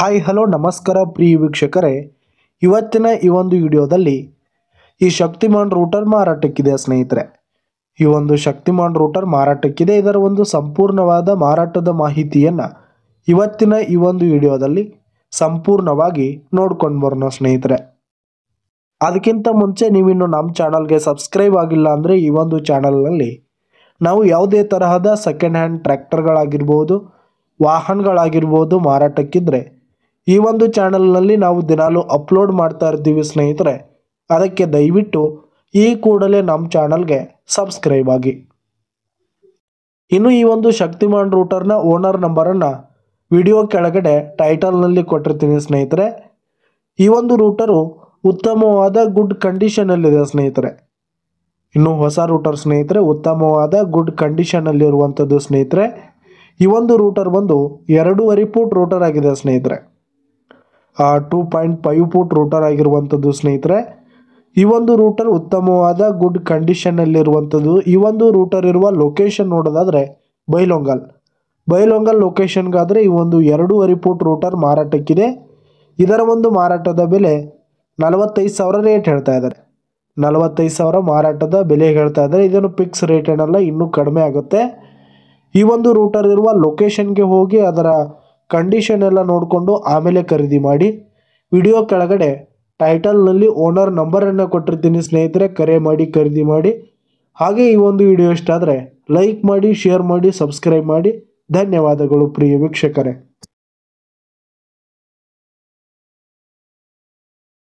hi hello ನಮಸ್ಕಾರ ಪ್ರಿಯ ವೀಕ್ಷಕರೇ ಇವತ್ತಿನ ಈ ಒಂದು ವಿಡಿಯೋದಲ್ಲಿ ಈ ಶಕ್ತಿಮಾನ್ ರೂಟರ್ ಮಾರಾಟಕ್ಕಿದೆ ಸ್ನೇಹಿತರೆ ಈ ಒಂದು ಶಕ್ತಿಮಾನ್ ರೂಟರ್ ಮಾರಾಟಕ್ಕಿದೆ ಇದರ ಒಂದು ಸಂಪೂರ್ಣವಾದ ಮಾರಾಟದ ಮಾಹಿತಿಯನ್ನು ಇವತ್ತಿನ ಈ ಒಂದು ವಿಡಿಯೋದಲ್ಲಿ ಸಂಪೂರ್ಣವಾಗಿ ನೋಡ್ಕೊಂಡು ಬರೋಣ ಸ್ನೇಹಿತರೆ ಅದಕ್ಕಿಂತ ಮುಂಚೆ ನೀವಿನ್ನು ನಮ್ಮ ಚಾನಲ್ಗೆ ಸಬ್ಸ್ಕ್ರೈಬ್ ಆಗಿಲ್ಲ ಅಂದರೆ ಈ ಒಂದು ಚಾನಲ್ನಲ್ಲಿ ನಾವು ಯಾವುದೇ ತರಹದ ಸೆಕೆಂಡ್ ಹ್ಯಾಂಡ್ ಟ್ರ್ಯಾಕ್ಟರ್ಗಳಾಗಿರ್ಬೋದು ವಾಹನಗಳಾಗಿರ್ಬೋದು ಮಾರಾಟಕ್ಕಿದ್ರೆ ಈ ಒಂದು ಚಾನಲ್ನಲ್ಲಿ ನಾವು ದಿನಾಲೂ ಅಪ್ಲೋಡ್ ಮಾಡ್ತಾ ಇರ್ತೀವಿ ಸ್ನೇಹಿತರೆ ಅದಕ್ಕೆ ದಯವಿಟ್ಟು ಈ ಕೂಡಲೇ ನಮ್ಮ ಚಾನಲ್ಗೆ ಸಬ್ಸ್ಕ್ರೈಬ್ ಆಗಿ ಇನ್ನು ಈ ಒಂದು ಶಕ್ತಿಮಾನ್ ರೂಟರ್ನ ಓನರ್ ನಂಬರನ್ನು ವಿಡಿಯೋ ಕೆಳಗಡೆ ಟೈಟಲ್ನಲ್ಲಿ ಕೊಟ್ಟಿರ್ತೀನಿ ಸ್ನೇಹಿತರೆ ಈ ಒಂದು ರೂಟರು ಉತ್ತಮವಾದ ಗುಡ್ ಕಂಡೀಷನಲ್ಲಿದೆ ಸ್ನೇಹಿತರೆ ಇನ್ನು ಹೊಸ ರೂಟರ್ ಸ್ನೇಹಿತರೆ ಉತ್ತಮವಾದ ಗುಡ್ ಕಂಡೀಷನಲ್ಲಿರುವಂಥದ್ದು ಸ್ನೇಹಿತರೆ ಈ ಒಂದು ರೂಟರ್ ಬಂದು ಎರಡೂವರೆ ಪೂಟ್ ರೂಟರ್ ಆಗಿದೆ ಸ್ನೇಹಿತರೆ two point five foot router ಆಗಿರುವಂಥದ್ದು ಸ್ನೇಹಿತರೆ ಈ ಒಂದು ರೂಟರ್ ಉತ್ತಮವಾದ ಗುಡ್ ಕಂಡೀಷನ್ನಲ್ಲಿರುವಂಥದ್ದು ಈ ಒಂದು ರೂಟರ್ ಇರುವ ಲೊಕೇಶನ್ ನೋಡೋದಾದರೆ ಬೈಲೊಂಗಲ್ ಬೈಲೊಂಗಲ್ ಲೊಕೇಶನ್ಗಾದರೆ ಈ ಒಂದು ಎರಡೂವರೆ ಫೂಟ್ ರೂಟರ್ ಮಾರಾಟಕ್ಕಿದೆ ಇದರ ಒಂದು ಮಾರಾಟದ ಬೆಲೆ ನಲವತ್ತೈದು ಸಾವಿರ ರೇಟ್ ಹೇಳ್ತಾ ಇದ್ದಾರೆ ನಲವತ್ತೈದು ಸಾವಿರ ಮಾರಾಟದ ಬೆಲೆ ಹೇಳ್ತಾ ಇದ್ದಾರೆ ಇದನ್ನು ಫಿಕ್ಸ್ ರೇಟ್ ಏನಲ್ಲ ಇನ್ನೂ ಕಡಿಮೆ ಆಗುತ್ತೆ ಈ ಒಂದು ರೂಟರ್ ಇರುವ ಲೊಕೇಶನ್ಗೆ ಹೋಗಿ ಅದರ ಕಂಡೀಷನ್ ಎಲ್ಲ ನೋಡಿಕೊಂಡು ಆಮೇಲೆ ಖರೀದಿ ಮಾಡಿ ವಿಡಿಯೋ ಕೆಳಗಡೆ ಟೈಟಲ್ನಲ್ಲಿ ಓನರ್ ನಂಬರನ್ನು ಕೊಟ್ಟಿರ್ತೀನಿ ಸ್ನೇಹಿತರೆ ಕರೆ ಮಾಡಿ ಖರೀದಿ ಮಾಡಿ ಹಾಗೆ ಈ ಒಂದು ವಿಡಿಯೋ ಇಷ್ಟ ಲೈಕ್ ಮಾಡಿ ಶೇರ್ ಮಾಡಿ ಸಬ್ಸ್ಕ್ರೈಬ್ ಮಾಡಿ ಧನ್ಯವಾದಗಳು ಪ್ರಿಯ ವೀಕ್ಷಕರೇ